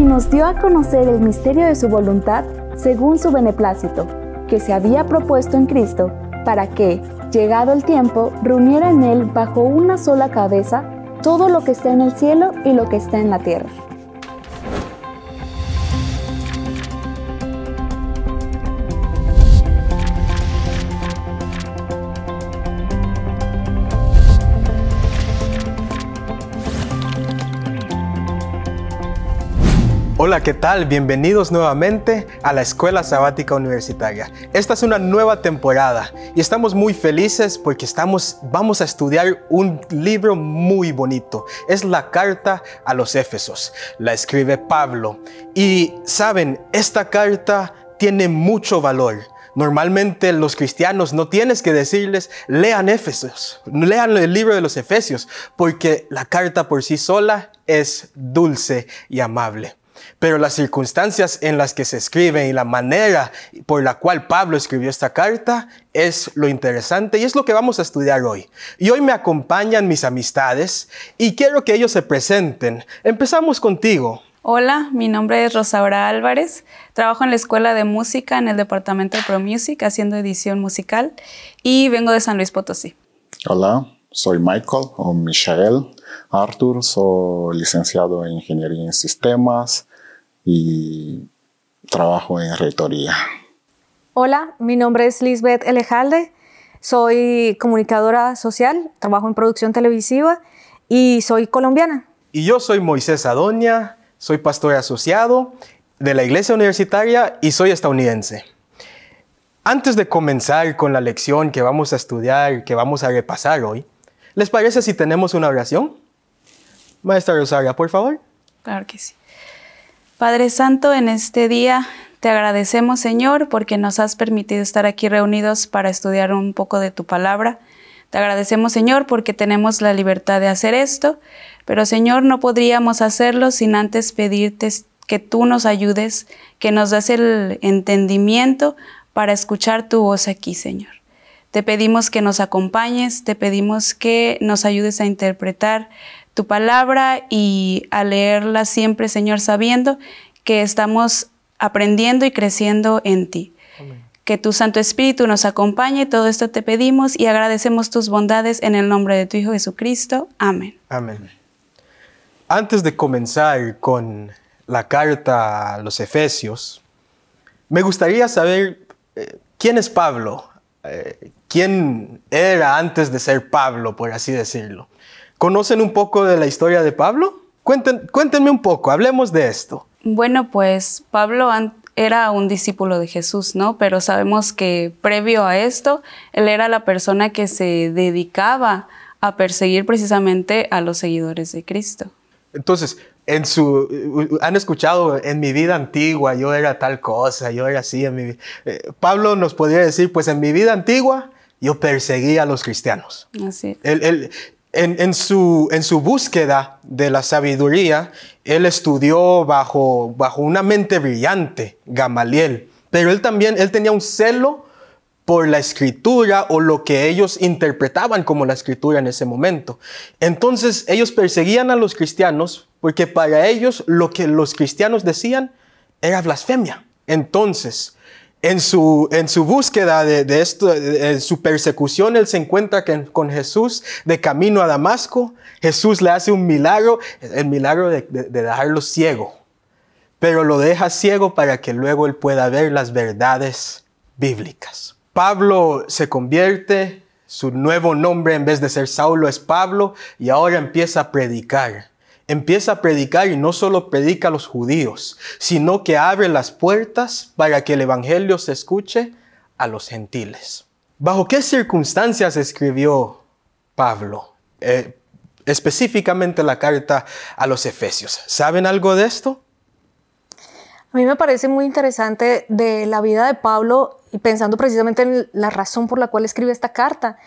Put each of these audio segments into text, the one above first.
y nos dio a conocer el misterio de su voluntad según su beneplácito, que se había propuesto en Cristo, para que, llegado el tiempo, reuniera en él bajo una sola cabeza todo lo que está en el cielo y lo que está en la tierra. Hola, ¿qué tal? Bienvenidos nuevamente a la Escuela Sabática Universitaria. Esta es una nueva temporada y estamos muy felices porque estamos, vamos a estudiar un libro muy bonito. Es la Carta a los Éfesos. La escribe Pablo. Y saben, esta carta tiene mucho valor. Normalmente los cristianos no tienes que decirles, lean Éfesos, lean el libro de los Efesios, porque la carta por sí sola es dulce y amable. Pero las circunstancias en las que se escribe y la manera por la cual Pablo escribió esta carta es lo interesante y es lo que vamos a estudiar hoy. Y hoy me acompañan mis amistades y quiero que ellos se presenten. Empezamos contigo. Hola, mi nombre es Rosaura Álvarez. Trabajo en la Escuela de Música en el Departamento de Pro Music haciendo edición musical y vengo de San Luis Potosí. Hola, soy Michael o Michael Arthur, soy licenciado en Ingeniería en Sistemas, y trabajo en rectoría. Hola, mi nombre es Lisbeth Elejalde, soy comunicadora social, trabajo en producción televisiva y soy colombiana. Y yo soy Moisés Adoña, soy pastor asociado de la Iglesia Universitaria y soy estadounidense. Antes de comenzar con la lección que vamos a estudiar, que vamos a repasar hoy, ¿les parece si tenemos una oración? Maestra Rosaria, por favor. Claro que sí. Padre Santo, en este día te agradecemos, Señor, porque nos has permitido estar aquí reunidos para estudiar un poco de tu palabra. Te agradecemos, Señor, porque tenemos la libertad de hacer esto, pero, Señor, no podríamos hacerlo sin antes pedirte que tú nos ayudes, que nos des el entendimiento para escuchar tu voz aquí, Señor. Te pedimos que nos acompañes, te pedimos que nos ayudes a interpretar tu palabra y a leerla siempre, Señor, sabiendo que estamos aprendiendo y creciendo en ti. Que tu Santo Espíritu nos acompañe, todo esto te pedimos y agradecemos tus bondades en el nombre de tu Hijo Jesucristo. Amén. Amén. Antes de comenzar con la carta a los Efesios, me gustaría saber eh, quién es Pablo, eh, quién era antes de ser Pablo, por así decirlo. ¿Conocen un poco de la historia de Pablo? cuéntenme un poco, hablemos de esto. Bueno, pues Pablo era un discípulo de Jesús, ¿no? Pero sabemos que previo a esto, él era la persona que se dedicaba a perseguir precisamente a los seguidores de Cristo. Entonces, en su, eh, han escuchado, en mi vida antigua yo era tal cosa, yo era así en mi eh, Pablo nos podría decir, pues en mi vida antigua yo perseguía a los cristianos. Así en, su, en su búsqueda de la sabiduría, él estudió bajo, bajo una mente brillante, Gamaliel. Pero él también, él tenía un celo por la escritura o lo que ellos interpretaban como la escritura en ese momento. Entonces ellos perseguían a los cristianos porque para ellos lo que los cristianos decían era blasfemia. Entonces, en su, en su búsqueda de, de esto, en su persecución, él se encuentra con Jesús de camino a Damasco. Jesús le hace un milagro, el milagro de, de, de dejarlo ciego, pero lo deja ciego para que luego él pueda ver las verdades bíblicas. Pablo se convierte, su nuevo nombre en vez de ser Saulo es Pablo y ahora empieza a predicar empieza a predicar y no solo predica a los judíos, sino que abre las puertas para que el Evangelio se escuche a los gentiles. ¿Bajo qué circunstancias escribió Pablo? Eh, específicamente la carta a los Efesios. ¿Saben algo de esto? A mí me parece muy interesante de la vida de Pablo y pensando precisamente en la razón por la cual escribe esta carta.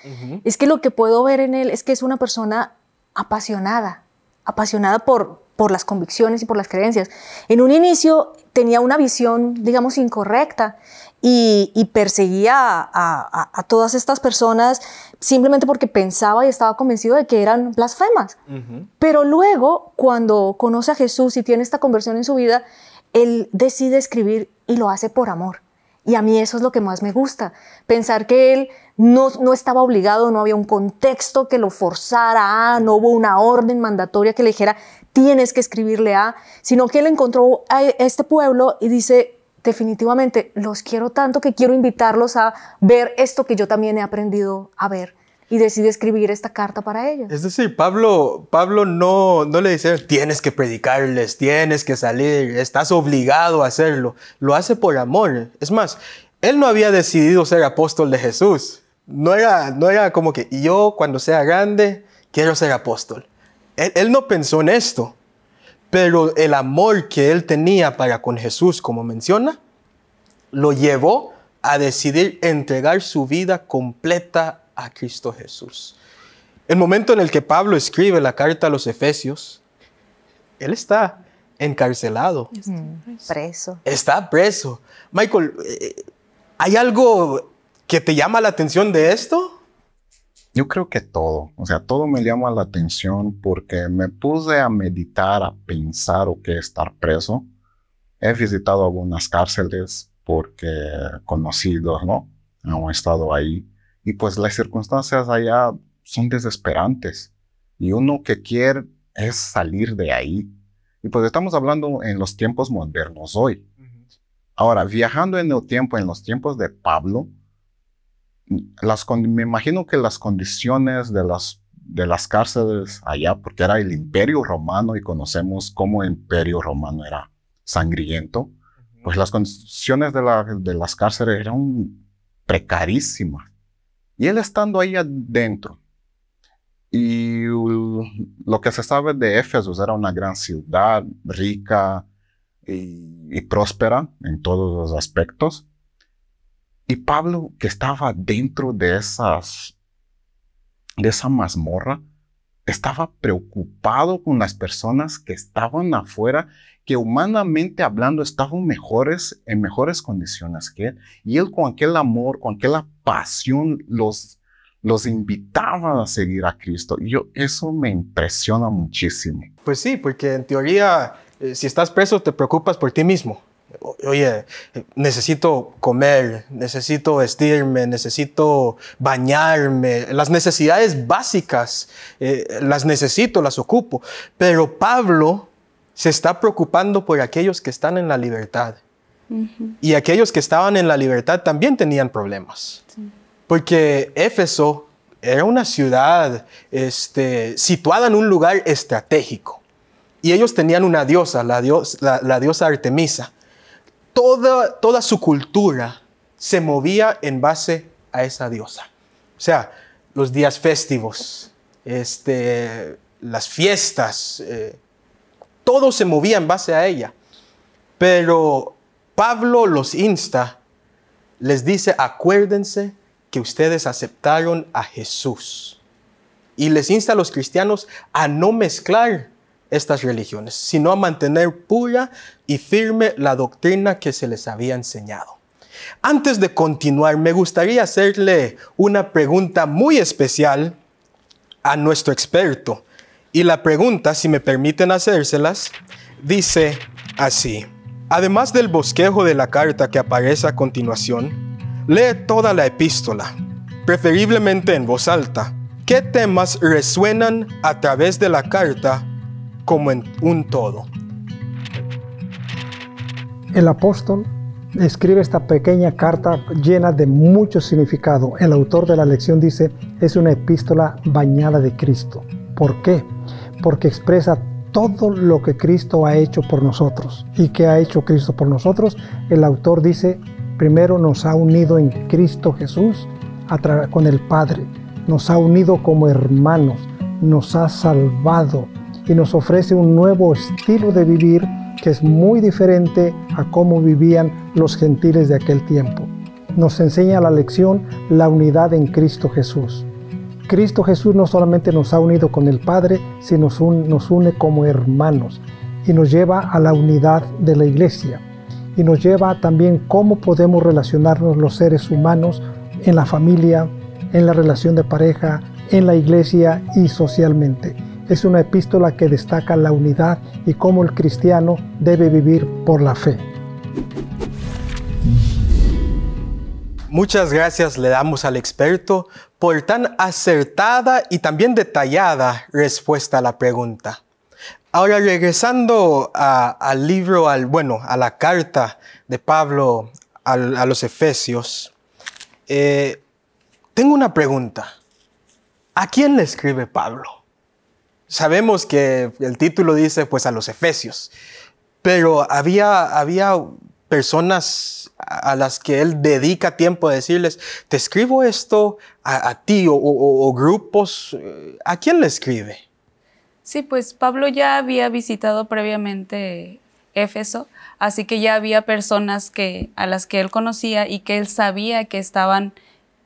Es que lo que puedo ver en él es que es una persona apasionada apasionada por, por las convicciones y por las creencias. En un inicio tenía una visión, digamos, incorrecta y, perseguía a, todas estas personas simplemente porque pensaba y estaba convencido de que eran blasfemas. Pero luego, cuando conoce a Jesús y tiene esta conversión en su vida, él decide escribir y lo hace por amor. Y a mí eso es lo que más me gusta, pensar que él no, estaba obligado, no había un contexto que lo forzara a, ah, no hubo una orden mandatoria que le dijera, tienes que escribirle a, sino que él encontró a este pueblo y dice, definitivamente los quiero tanto que quiero invitarlos a ver esto que yo también he aprendido a ver. Y decide escribir esta carta para ellos. Es decir, Pablo, Pablo no, no le dice, tienes que predicarles, tienes que salir, estás obligado a hacerlo. Lo hace por amor. Es más, él no había decidido ser apóstol de Jesús. No era, no era como que yo cuando sea grande quiero ser apóstol. Él, no pensó en esto, pero el amor que él tenía para con Jesús, como menciona, lo llevó a decidir entregar su vida completa a Cristo Jesús. El momento en el que Pablo escribe la carta a los Efesios, él está encarcelado. preso. Está preso. Michael, eh, hay algo que te llama la atención de esto? Yo creo que todo, o sea, todo me llama la atención porque me puse a meditar, a pensar o qué estar preso. He visitado algunas cárceles porque conocidos, ¿no? Han estado ahí. Y pues las circunstancias allá son desesperantes. Y uno que quiere es salir de ahí. Y pues estamos hablando en los tiempos modernos hoy. Ahora, viajando en el tiempo, en los tiempos de Pablo, me imagino que las condiciones de las, de las cárceles allá, porque era el imperio romano y conocemos cómo el imperio romano era sangriento, pues las condiciones de, las cárceles eran precarísimas. Y él estando ahí adentro, y lo que se sabe de Éfeso era una gran ciudad rica y próspera en todos los aspectos. Y Pablo, que estaba dentro de, esas, de esa mazmorra, estaba preocupado con las personas que estaban afuera, que humanamente hablando estaban mejores, en mejores condiciones que él. Y él con aquel amor, con aquella pasión, los, los invitaba a seguir a Cristo. yo, eso me impresiona muchísimo. Pues sí, porque en teoría, eh, si estás preso, te preocupas por ti mismo oye, necesito comer, necesito vestirme, necesito bañarme, las necesidades básicas eh, las necesito, las ocupo. Pero Pablo se está preocupando por aquellos que están en la libertad. Y aquellos que estaban en la libertad también tenían problemas. Porque Éfeso era una ciudad este, situada en un lugar estratégico. Y ellos tenían una diosa, la diosa Artemisa, toda, su cultura se movía en base a esa diosa. O sea, los días festivos, este, las fiestas, eh, todo se movía en base a ella. Pero Pablo los insta, les dice, acuérdense que ustedes aceptaron a Jesús. Y les insta a los cristianos a no mezclar estas religiones, sino a mantener pura y firme la doctrina que se les había enseñado. Antes de continuar, me gustaría hacerle una pregunta muy especial a nuestro experto. Y la pregunta, si me permiten hacérselas, dice así. Además del bosquejo de la carta que aparece a continuación, lee toda la epístola, preferiblemente en voz alta. ¿Qué temas resuenan a través de la carta como en un todo. El apóstol escribe esta pequeña carta llena de mucho significado. El autor de la lección dice, es una epístola bañada de Cristo. ¿Por qué? Porque expresa todo lo que Cristo ha hecho por nosotros. ¿Y qué ha hecho Cristo por nosotros? El autor dice, primero nos ha unido en Cristo Jesús con el Padre, nos ha unido como hermanos, nos ha salvado, y nos ofrece un nuevo estilo de vivir que es muy diferente a cómo vivían los gentiles de aquel tiempo. Nos enseña la lección la unidad en Cristo Jesús. Cristo Jesús no solamente nos ha unido con el Padre, sino nos, une como hermanos y nos lleva a la unidad de la iglesia y nos lleva también cómo podemos relacionarnos los seres humanos en la familia, en la relación de pareja, en la iglesia y socialmente es una epístola que destaca la unidad y cómo el cristiano debe vivir por la fe. Muchas gracias le damos al experto por tan acertada y también detallada respuesta a la pregunta. Ahora regresando al libro, al, bueno, a la carta de Pablo a, los Efesios, eh, tengo una pregunta. ¿A quién le escribe Pablo? sabemos que el título dice pues a los efesios, pero había, había personas a las que él dedica tiempo a decirles, te escribo esto a, ti o, grupos, eh, ¿a quién le escribe? Sí, pues Pablo ya había visitado previamente Éfeso, así que ya había personas que, a las que él conocía y que él sabía que estaban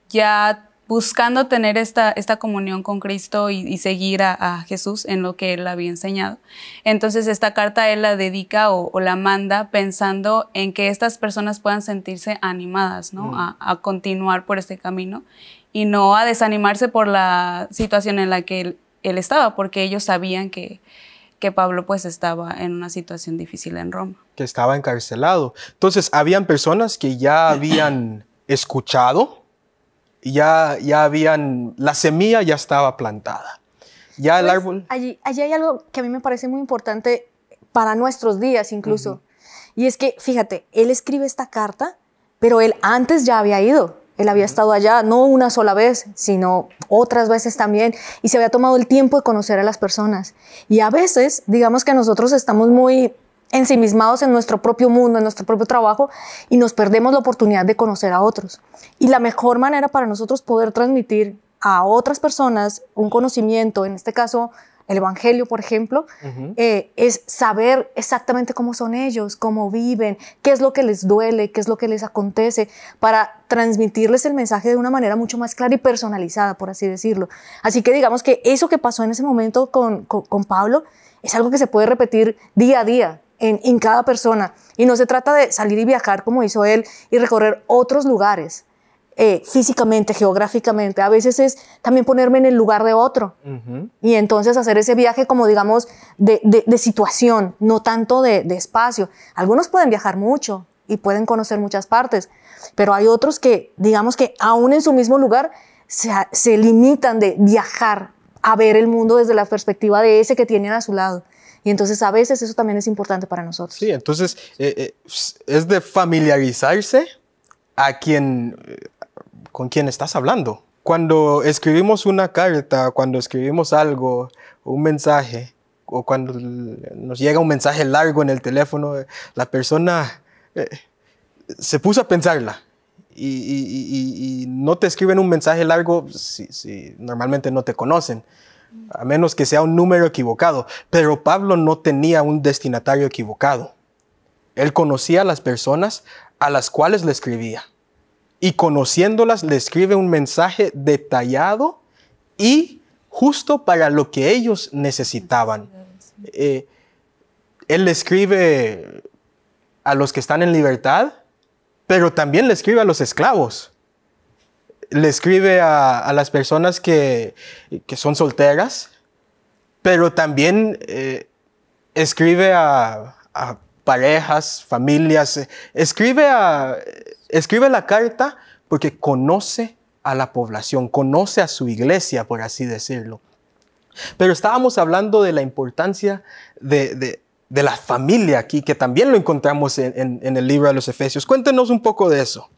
ya buscando tener esta, esta comunión con Cristo y, seguir a, Jesús en lo que Él había enseñado. Entonces esta carta Él la dedica o, la manda pensando en que estas personas puedan sentirse animadas, mm. A, continuar por este camino y no a desanimarse por la situación en la que Él, estaba, porque ellos sabían que, que Pablo pues estaba en una situación difícil en Roma. Que estaba encarcelado. Entonces, habían personas que ya habían escuchado ya, ya habían, la semilla ya estaba plantada. Ya el pues, árbol... Allí, allí, hay algo que a mí me parece muy importante para nuestros días incluso. Y es que, fíjate, él escribe esta carta, pero él antes ya había ido. Él había estado allá, no una sola vez, sino otras veces también, y se había tomado el tiempo de conocer a las personas. Y a veces, digamos que nosotros estamos muy ensimismados en nuestro propio mundo, en nuestro propio trabajo, y nos perdemos la oportunidad de conocer a otros. Y la mejor manera para nosotros poder transmitir a otras personas un conocimiento, en este caso el Evangelio, por ejemplo, eh, es saber exactamente cómo son ellos, cómo viven, qué es lo que les duele, qué es lo que les acontece, para transmitirles el mensaje de una manera mucho más clara y personalizada, por así decirlo. Así que digamos que eso que pasó en ese momento con, con Pablo es algo que se puede repetir día a día en, cada persona. Y no se trata de salir y viajar como hizo él y recorrer otros lugares. Eh, físicamente, geográficamente. A veces es también ponerme en el lugar de otro y entonces hacer ese viaje como digamos de, situación, no tanto de, espacio. Algunos pueden viajar mucho y pueden conocer muchas partes, pero hay otros que digamos que aún en su mismo lugar se limitan de viajar a ver el mundo desde la perspectiva de ese que tienen a su lado. Y entonces a veces eso también es importante para nosotros. Sí, entonces eh, eh, es de familiarizarse a quien, eh, con quien estás hablando. Cuando escribimos una carta, cuando escribimos algo, un mensaje, o cuando nos llega un mensaje largo en el teléfono, la persona se puso a pensarla. Y, no te escriben un mensaje largo si normalmente no te conocen a menos que sea un número equivocado. Pero Pablo no tenía un destinatario equivocado. Él conocía a las personas a las cuales le escribía. Y conociéndolas le escribe un mensaje detallado y justo para lo que ellos necesitaban. Eh, él le escribe a los que están en libertad, pero también le escribe a los esclavos le escribe a, las personas que, son solteras, pero también eh, escribe a, parejas, familias, escribe, a, escribe la carta porque conoce a la población, conoce a su iglesia, por así decirlo. Pero estábamos hablando de la importancia de, la familia aquí, que también lo encontramos en, en el libro de los Efesios. Cuéntenos un poco de eso.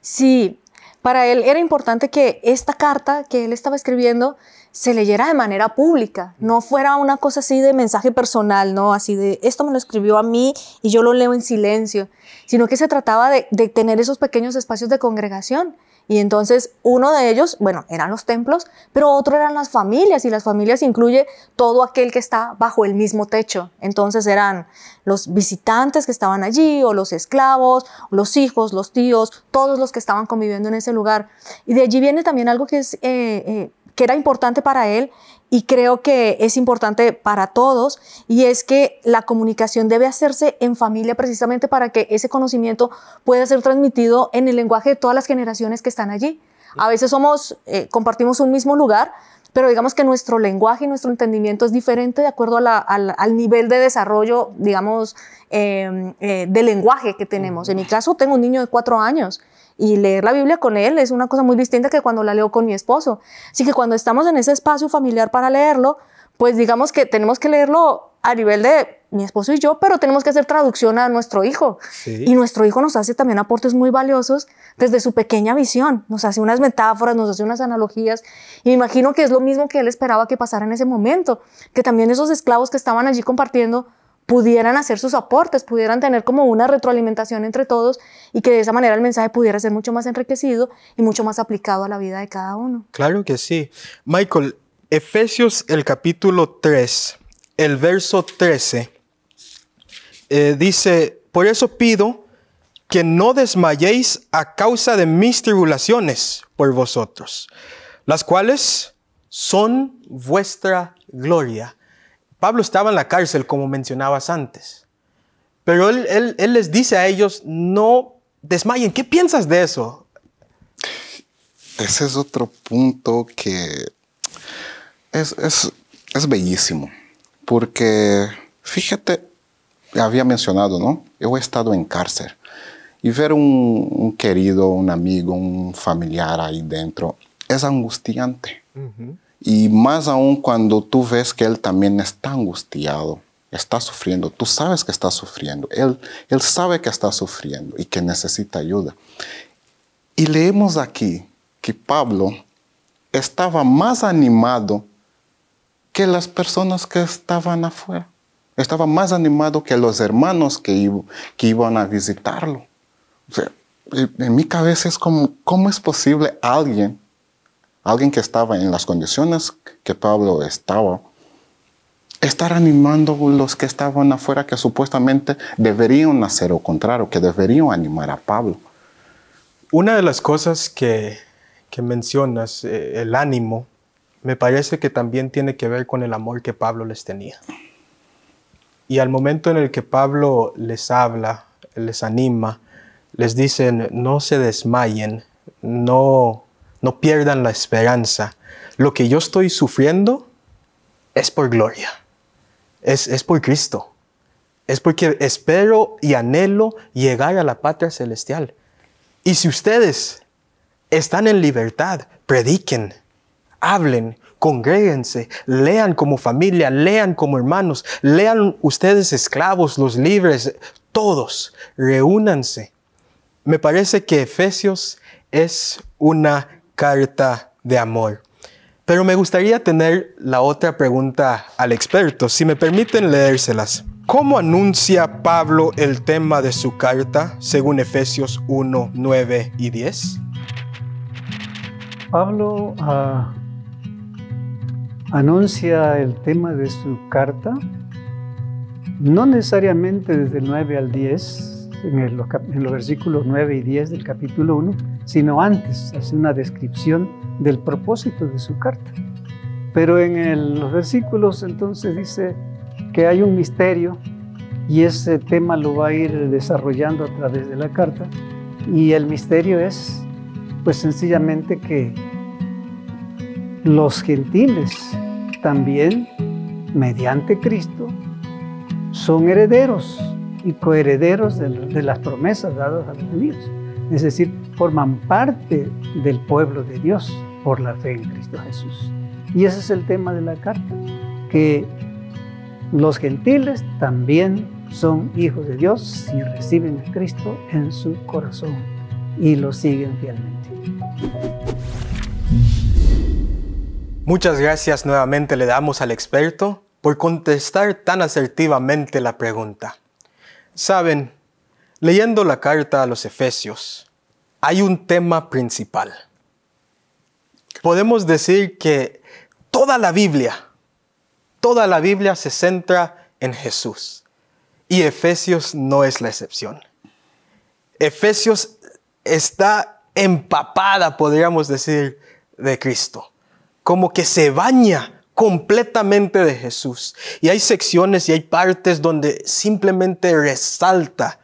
Sí, para él era importante que esta carta que él estaba escribiendo se leyera de manera pública, no fuera una cosa así de mensaje personal, no así de esto me lo escribió a mí y yo lo leo en silencio, sino que se trataba de, de tener esos pequeños espacios de congregación y entonces uno de ellos, bueno, eran los templos, pero otro eran las familias y las familias incluye todo aquel que está bajo el mismo techo. Entonces eran los visitantes que estaban allí o los esclavos, los hijos, los tíos, todos los que estaban conviviendo en ese lugar. Y de allí viene también algo que es... Eh, eh, que era importante para él y creo que es importante para todos y es que la comunicación debe hacerse en familia precisamente para que ese conocimiento pueda ser transmitido en el lenguaje de todas las generaciones que están allí. A veces somos, eh, compartimos un mismo lugar, pero digamos que nuestro lenguaje y nuestro entendimiento es diferente de acuerdo al, nivel de desarrollo, digamos, del em, eh, de lenguaje que tenemos. En mi caso, tengo un niño de cuatro años y leer la Biblia con él es una cosa muy distinta que cuando la leo con mi esposo. Así que cuando estamos en ese espacio familiar para leerlo, pues digamos que tenemos que leerlo a nivel de mi esposo y yo, pero tenemos que hacer traducción a nuestro hijo. Y nuestro hijo nos hace también aportes muy valiosos desde su pequeña visión. Nos hace unas metáforas, nos hace unas analogías. Y me imagino que es lo mismo que él esperaba que pasara en ese momento, que también esos esclavos que estaban allí compartiendo pudieran hacer sus aportes, pudieran tener como una retroalimentación entre todos y que de esa manera el mensaje pudiera ser mucho más enriquecido y mucho más aplicado a la vida de cada uno. Claro que sí. Michael, Efesios el capítulo 3, el verso 13, eh, dice, por eso pido que no desmayéis a causa de mis tribulaciones por vosotros, las cuales son vuestra gloria Pablo estaba en la cárcel, como mencionabas antes, pero él, les dice a ellos, no desmayen. ¿Qué piensas de eso? Ese es otro punto que es, bellísimo, porque fíjate, había mencionado, ¿no? Yo he estado en cárcel y ver un, querido, un amigo, un familiar ahí dentro es angustiante. Y más aún cuando tú ves que él también está angustiado, está sufriendo, tú sabes que está sufriendo, él, él sabe que está sufriendo y que necesita ayuda. Y leemos aquí que Pablo estaba más animado que las personas que estaban afuera. Estaba más animado que los hermanos que, que iban a visitarlo. en mi cabeza es como, ¿cómo es posible alguien alguien que estaba en las condiciones que Pablo estaba, estar animando a los que estaban afuera que supuestamente deberían hacer lo contrario, que deberían animar a Pablo. Una de las cosas que, mencionas, eh, el ánimo, me parece que también tiene que ver con el amor que Pablo les tenía. Y al momento en el que Pablo les habla, les anima, les dicen, no se desmayen, no no pierdan la esperanza. Lo que yo estoy sufriendo es por gloria. Es, por Cristo. Es porque espero y anhelo llegar a la patria celestial. Y si ustedes están en libertad, prediquen, hablen, congréguense, lean como familia, lean como hermanos, lean ustedes esclavos, los libres, todos, reúnanse. Me parece que Efesios es una carta de amor. Pero me gustaría tener la otra pregunta al experto, si me permiten leérselas. ¿Cómo anuncia Pablo el tema de su carta según Efesios 1, 9 y 10? Pablo ah, anuncia el tema de su carta, no necesariamente desde el 9 al 10, en los versículos 9 y 10 del capítulo 1, sino antes hace una descripción del propósito de su carta. Pero en los versículos entonces dice que hay un misterio y ese tema lo va a ir desarrollando a través de la carta. Y el misterio es, pues sencillamente que los gentiles también, mediante Cristo, son herederos y coherederos de las promesas dadas a los judíos. Es decir, forman parte del pueblo de Dios por la fe en Cristo Jesús. Y ese es el tema de la carta, que los gentiles también son hijos de Dios y reciben a Cristo en su corazón y lo siguen fielmente. Muchas gracias nuevamente le damos al experto por contestar tan asertivamente la pregunta. Saben, Leyendo la carta a los Efesios, hay un tema principal. Podemos decir que toda la Biblia, toda la Biblia se centra en Jesús. Y Efesios no es la excepción. Efesios está empapada, podríamos decir, de Cristo. Como que se baña completamente de Jesús. Y hay secciones y hay partes donde simplemente resalta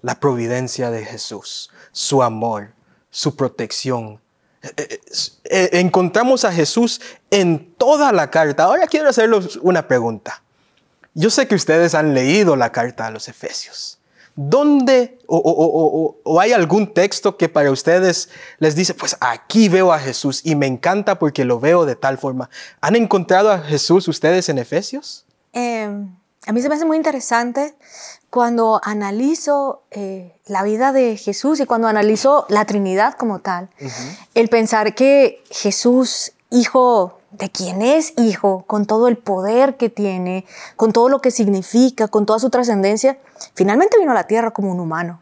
la providencia de Jesús, su amor, su protección. Eh, eh, eh, encontramos a Jesús en toda la carta. Ahora quiero hacerles una pregunta. Yo sé que ustedes han leído la carta a los Efesios. ¿Dónde o, o, hay algún texto que para ustedes les dice, pues aquí veo a Jesús y me encanta porque lo veo de tal forma? ¿Han encontrado a Jesús ustedes en Efesios? a mí se me hace muy interesante cuando analizo eh, la vida de Jesús y cuando analizo la Trinidad como tal, el pensar que Jesús, hijo de quien es hijo, con todo el poder que tiene, con todo lo que significa, con toda su trascendencia, finalmente vino a la tierra como un humano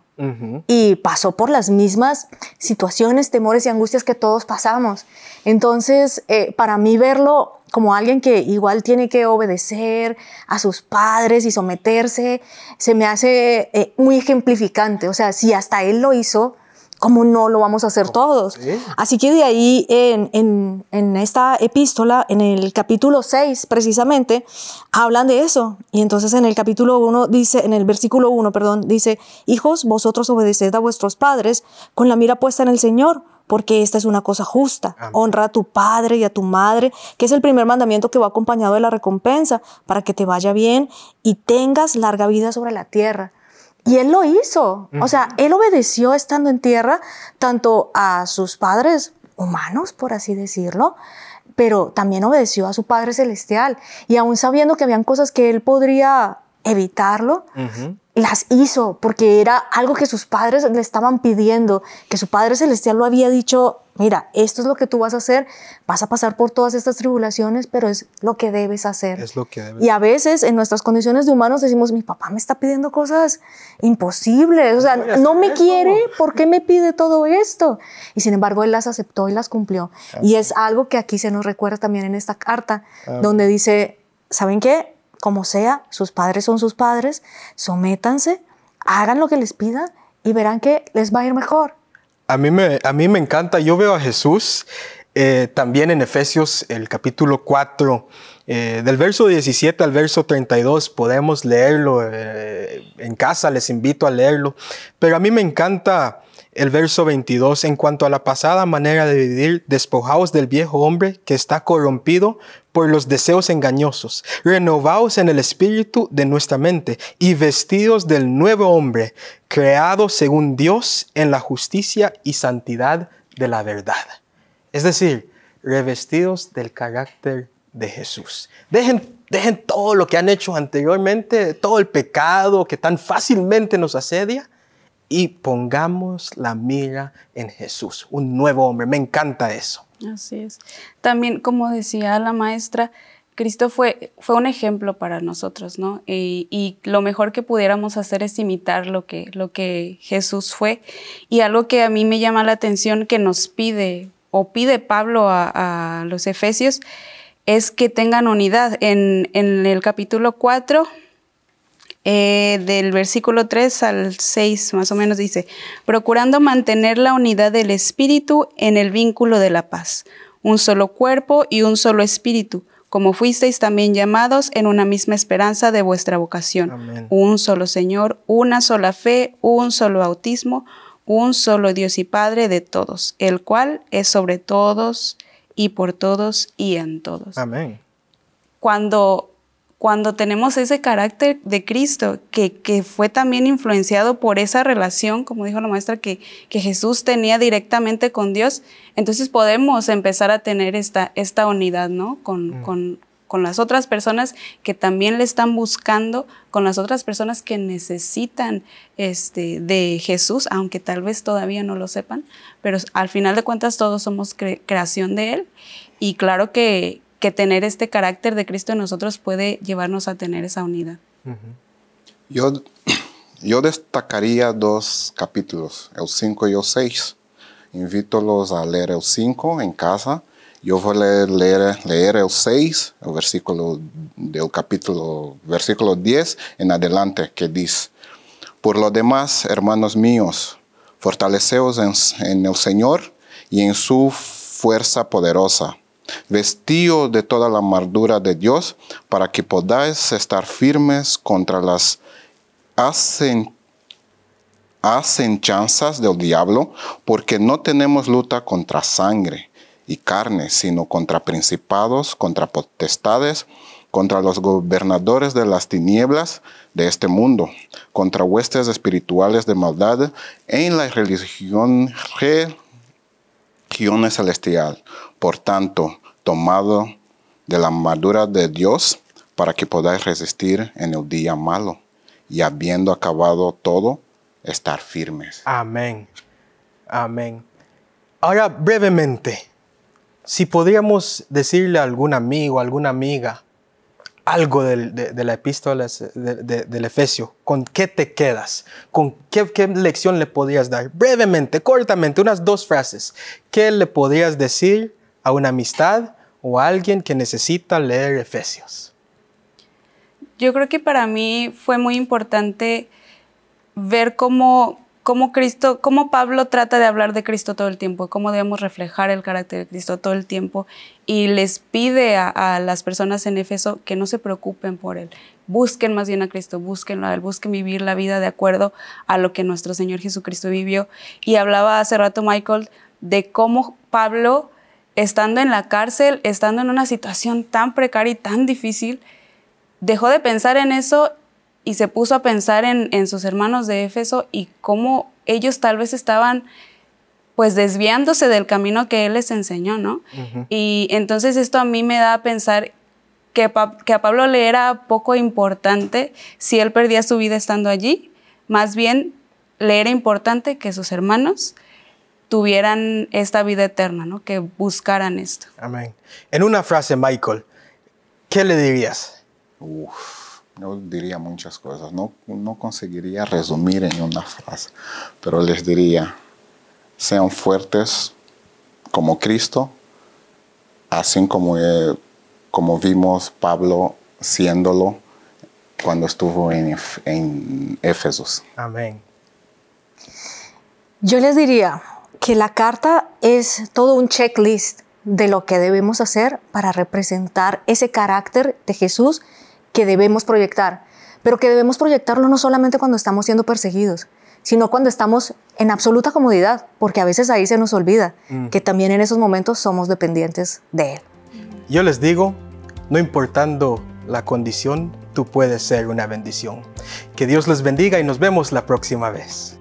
y pasó por las mismas situaciones, temores y angustias que todos pasamos. Entonces, eh, para mí verlo como alguien que igual tiene que obedecer a sus padres y someterse, se me hace eh, muy ejemplificante. O sea, si hasta él lo hizo, ¿cómo no lo vamos a hacer todos? Así que de ahí, en, esta epístola, en el capítulo 6 precisamente, hablan de eso. Y entonces en el capítulo 1 dice, en el versículo 1, perdón, dice, hijos, vosotros obedeced a vuestros padres con la mira puesta en el Señor. Porque esta es una cosa justa. Honra a tu padre y a tu madre, que es el primer mandamiento que va acompañado de la recompensa, para que te vaya bien y tengas larga vida sobre la tierra. Y él lo hizo. O sea, él obedeció estando en tierra tanto a sus padres humanos, por así decirlo, pero también obedeció a su Padre Celestial. Y aún sabiendo que habían cosas que él podría evitarlo, las hizo porque era algo que sus padres le estaban pidiendo, que su Padre Celestial lo había dicho, mira, esto es lo que tú vas a hacer, vas a pasar por todas estas tribulaciones, pero es lo que debes hacer. Es lo que Y a veces en nuestras condiciones de humanos decimos, mi papá me está pidiendo cosas imposibles, o sea, no me quiere, ¿por qué me pide todo esto? Y sin embargo, él las aceptó y las cumplió. Y es algo que aquí se nos recuerda también en esta carta, donde dice, ¿saben qué? como sea, sus padres son sus padres, sométanse, hagan lo que les pida y verán que les va a ir mejor. A mí me, a mí me encanta, yo veo a Jesús eh, también en Efesios el capítulo 4, eh, del verso 17 al verso 32, podemos leerlo eh, en casa, les invito a leerlo, pero a mí me encanta el verso 22, en cuanto a la pasada manera de vivir, despojaos del viejo hombre que está corrompido por los deseos engañosos, renovados en el espíritu de nuestra mente y vestidos del nuevo hombre, creado según Dios en la justicia y santidad de la verdad. Es decir, revestidos del carácter de Jesús. Dejen, dejen todo lo que han hecho anteriormente, todo el pecado que tan fácilmente nos asedia y pongamos la mira en Jesús, un nuevo hombre. Me encanta eso. Así es. También, como decía la maestra, Cristo fue, fue un ejemplo para nosotros, ¿no? Y, lo mejor que pudiéramos hacer es imitar lo que, lo que Jesús fue. Y algo que a mí me llama la atención que nos pide o pide Pablo a, los Efesios es que tengan unidad. En, en el capítulo 4, eh, del versículo 3 al 6 más o menos dice, procurando mantener la unidad del espíritu en el vínculo de la paz, un solo cuerpo y un solo espíritu, como fuisteis también llamados en una misma esperanza de vuestra vocación, un solo Señor, una sola fe, un solo bautismo, un solo Dios y Padre de todos, el cual es sobre todos y por todos y en todos. Amén. Cuando cuando tenemos ese carácter de Cristo, que, fue también influenciado por esa relación, como dijo la maestra, que, Jesús tenía directamente con Dios, entonces podemos empezar a tener esta, unidad, ¿no? Mm. Con, las otras personas que también le están buscando, con las otras personas que necesitan este, de Jesús, aunque tal vez todavía no lo sepan, pero al final de cuentas todos somos creación de Él y claro que, que tener este carácter de Cristo en nosotros puede llevarnos a tener esa unidad. yo, yo destacaría dos capítulos, el 5 y el 6. invito a leer el 5 en casa. Yo voy a leer, leer, el 6, el versículo del capítulo, versículo 10 en adelante, que dice, Por lo demás, hermanos míos, fortaleceos en el Señor y en su fuerza poderosa vestido de toda la amargura de Dios, para que podáis estar firmes contra las asechanzas del diablo, porque no tenemos lucha contra sangre y carne, sino contra principados, contra potestades, contra los gobernadores de las tinieblas de este mundo, contra huestes espirituales de maldad en la religión es celestial. Por tanto, tomado de la madura de Dios para que podáis resistir en el día malo y habiendo acabado todo, estar firmes. Amén. Amén. Ahora brevemente, si podríamos decirle a algún amigo, alguna amiga, algo de, la epístola de, del Efesio. ¿Con qué te quedas? ¿Con qué, lección le podrías dar? Brevemente, cortamente, unas dos frases. ¿Qué le podrías decir a una amistad o a alguien que necesita leer Efesios? Yo creo que para mí fue muy importante ver cómo cómo Cristo, cómo Pablo trata de hablar de Cristo todo el tiempo, cómo debemos reflejar el carácter de Cristo todo el tiempo y les pide a, las personas en Éfeso que no se preocupen por él, busquen más bien a Cristo, búsquenlo a él, busquen vivir la vida de acuerdo a lo que nuestro Señor Jesucristo vivió. Y hablaba hace rato Michael de cómo Pablo, estando en la cárcel, estando en una situación tan precaria y tan difícil, dejó de pensar en eso y se puso a pensar en, sus hermanos de Éfeso y cómo ellos tal vez estaban pues desviándose del camino que él les enseñó, ¿no? Y entonces esto a mí me da a pensar que, a Pablo le era poco importante si él perdía su vida estando allí, más bien le era importante que sus hermanos tuvieran esta vida eterna, ¿no? Que buscaran esto. Amén. En una frase, Michael, ¿qué le dirías? yo diría muchas cosas, no, no conseguiría resumir en una frase, pero les diría, sean fuertes como Cristo, así como, eh, como vimos Pablo siéndolo cuando estuvo en, en Amén. Yo les diría que la carta es todo un checklist de lo que debemos hacer para representar ese carácter de Jesús que debemos proyectar, pero que debemos proyectarlo no solamente cuando estamos siendo perseguidos, sino cuando estamos en absoluta comodidad, porque a veces ahí se nos olvida mm. que también en esos momentos somos dependientes de Él. Yo les digo, no importando la condición, tú puedes ser una bendición. Que Dios les bendiga y nos vemos la próxima vez.